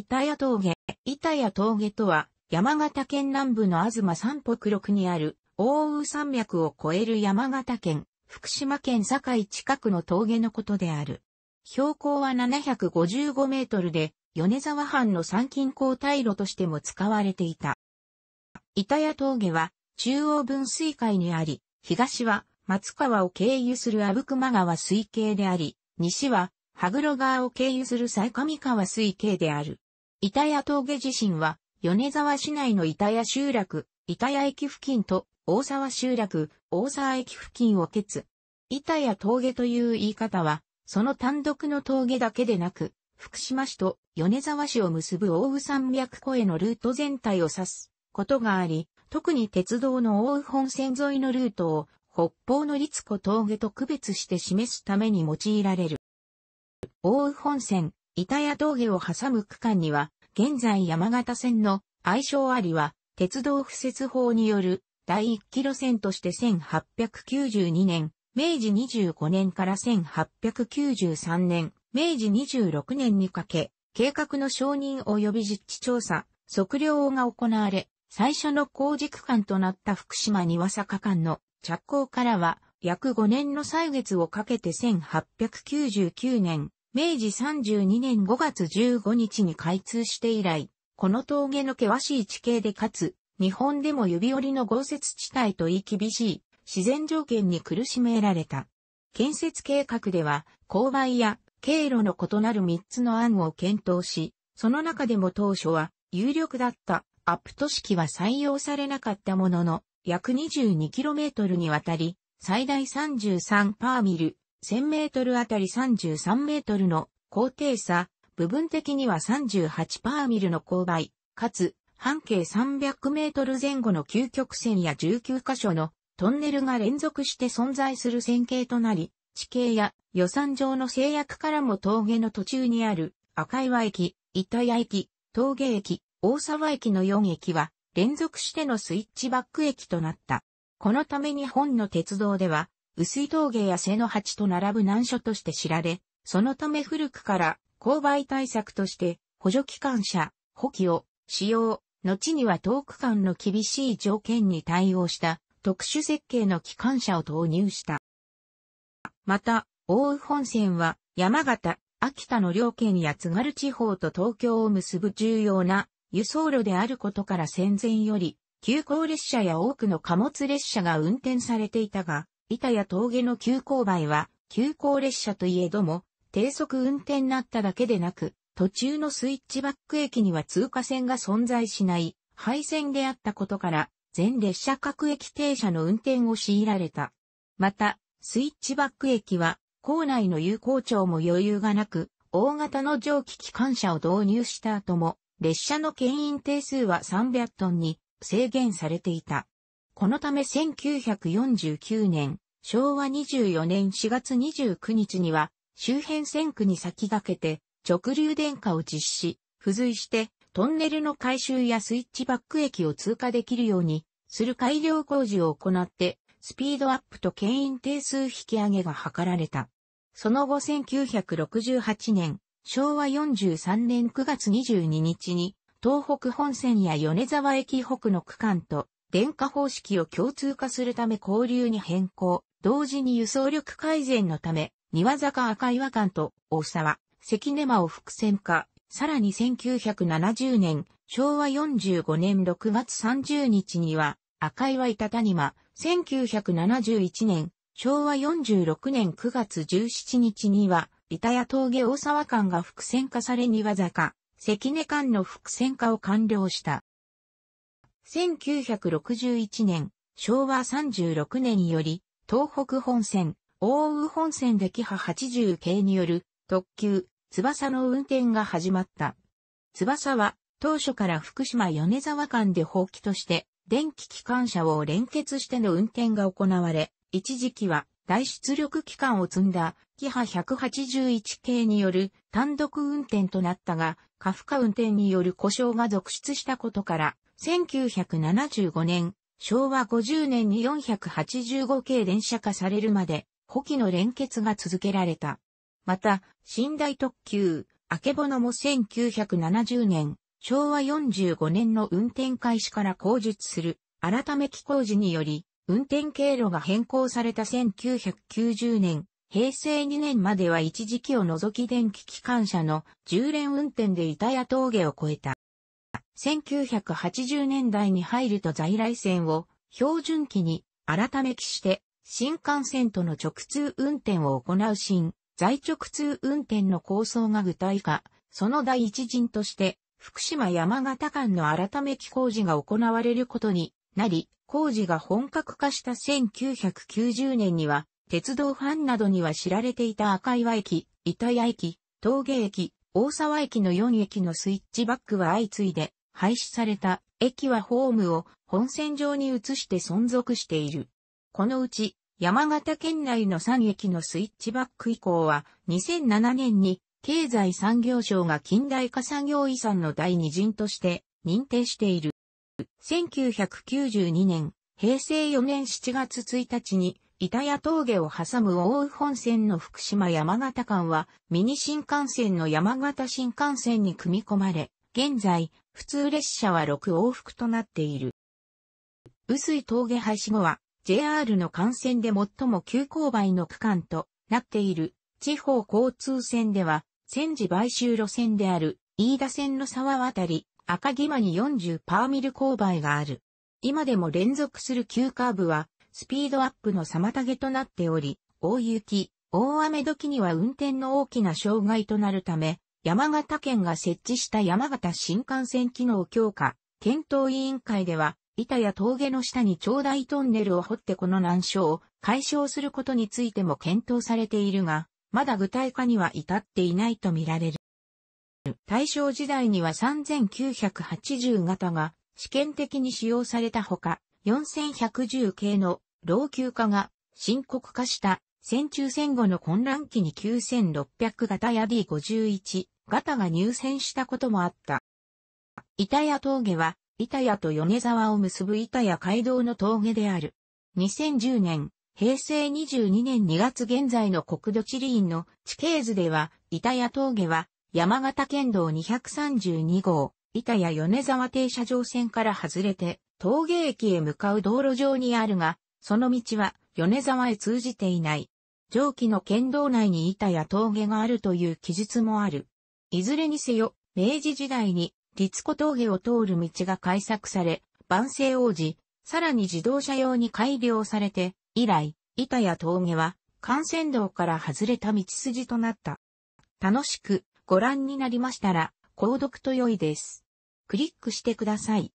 板谷峠。板谷峠とは、山形県南部の東三北六にある、大雨山脈を越える山形県、福島県境近くの峠のことである。標高は755メートルで、米沢藩の参勤交代路としても使われていた。板谷峠は、中央分水海にあり、東は松川を経由する阿武隈川水系であり、西は羽黒川を経由する埼上川水系である。板谷峠地震は、米沢市内の板谷集落、板谷駅付近と大沢集落、大沢駅付近を決。板谷峠という言い方は、その単独の峠だけでなく、福島市と米沢市を結ぶ大宇山脈湖へのルート全体を指すことがあり、特に鉄道の大宇本線沿いのルートを北方の立子峠と区別して示すために用いられる。大宇本線、板谷峠を挟む区間には、現在山形線の愛称ありは、鉄道敷設法による第1キロ線として1892年、明治25年から1893年、明治26年にかけ、計画の承認及び実地調査、測量が行われ、最初の工事区間となった福島庭坂間の着工からは約5年の歳月をかけて1899年、明治32年5月15日に開通して以来、この峠の険しい地形でかつ、日本でも指折りの豪雪地帯といい厳しい自然条件に苦しめられた。建設計画では、勾配や経路の異なる3つの案を検討し、その中でも当初は有力だったアップ都式は採用されなかったものの、約 22km にわたり、最大33パーミル、1000メートルあたり33メートルの高低差、部分的には38パーミルの勾配、かつ、半径300メートル前後の究極線や19箇所のトンネルが連続して存在する線形となり、地形や予算上の制約からも峠の途中にある赤岩駅、板谷駅、峠駅、大沢駅の4駅は連続してのスイッチバック駅となった。このため日本の鉄道では薄い峠や瀬の鉢と並ぶ難所として知られ、そのため古くから勾配対策として補助機関車、補給を使用、後には遠く間の厳しい条件に対応した特殊設計の機関車を投入した。また、奥羽本線は山形、秋田の両県や津軽地方と東京を結ぶ重要な輸送路であることから戦前より、急行列車や多くの貨物列車が運転されていたが、板や峠の急勾配は、急行列車といえども、低速運転なっただけでなく、途中のスイッチバック駅には通過線が存在しない廃線であったことから、全列車各駅停車の運転を強いられた。また、スイッチバック駅は、校内の有効庁も余裕がなく、大型の蒸気機関車を導入した後も、列車の牽引定数は300トンに制限されていた。このため1949年、昭和24年4月29日には、周辺線区に先駆けて、直流電化を実施、付随して、トンネルの改修やスイッチバック駅を通過できるように、する改良工事を行って、スピードアップと牽引定数引き上げが図られた。その後1968年、昭和43年9月22日に、東北本線や米沢駅北の区間と、電化方式を共通化するため交流に変更、同時に輸送力改善のため、庭坂赤岩間と大沢、関根間を伏線化、さらに1970年、昭和45年6月30日には、赤岩板谷間、1971年、昭和46年9月17日には、板谷峠大沢間が伏線化され庭坂、関根間の伏線化を完了した。1961年、昭和36年により、東北本線、大宇本線でキハ80系による特急、翼の運転が始まった。翼は当初から福島米沢間で放棄として電気機関車を連結しての運転が行われ、一時期は大出力機関を積んだキハ181系による単独運転となったが、過負荷運転による故障が続出したことから、1975年、昭和50年に485系電車化されるまで、補機の連結が続けられた。また、寝台特急、あけぼのも1970年、昭和45年の運転開始から工述する、改め機工事により、運転経路が変更された1990年、平成2年までは一時期を除き電気機関車の10連運転で板谷峠を越えた。1980年代に入ると在来線を標準期に改め機して、新幹線との直通運転を行う新、在直通運転の構想が具体化、その第一陣として、福島山形間の改め機工事が行われることになり、工事が本格化した1990年には、鉄道ファンなどには知られていた赤岩駅、板谷駅、峠駅、大沢駅の4駅のスイッチバックは相次いで、廃止された駅はホームを本線上に移して存続している。このうち山形県内の3駅のスイッチバック以降は2007年に経済産業省が近代化産業遺産の第二陣として認定している。1992年、平成4年7月1日に板谷峠を挟む大宇本線の福島山形間はミニ新幹線の山形新幹線に組み込まれ、現在普通列車は6往復となっている。薄い峠廃止後は JR の幹線で最も急勾配の区間となっている地方交通線では戦時買収路線である飯田線の沢渡り赤木間に40パーミル勾配がある。今でも連続する急カーブはスピードアップの妨げとなっており、大雪、大雨時には運転の大きな障害となるため、山形県が設置した山形新幹線機能強化、検討委員会では、板や峠の下に長大トンネルを掘ってこの難所を解消することについても検討されているが、まだ具体化には至っていないとみられる。大正時代には3980型が試験的に使用されたほか、4110系の老朽化が深刻化した戦中戦後の混乱期に9600型や D51、ガタが入選したこともあった。板谷峠は、板谷と米沢を結ぶ板谷街道の峠である。2010年、平成22年2月現在の国土地理院の地形図では、板谷峠は、山形県道232号、板谷米沢停車場線から外れて、峠駅へ向かう道路上にあるが、その道は米沢へ通じていない。上記の県道内に板谷峠があるという記述もある。いずれにせよ、明治時代に、立子峠を通る道が開削され、万世王子、さらに自動車用に改良されて、以来、板や峠は、幹線道から外れた道筋となった。楽しくご覧になりましたら、購読と良いです。クリックしてください。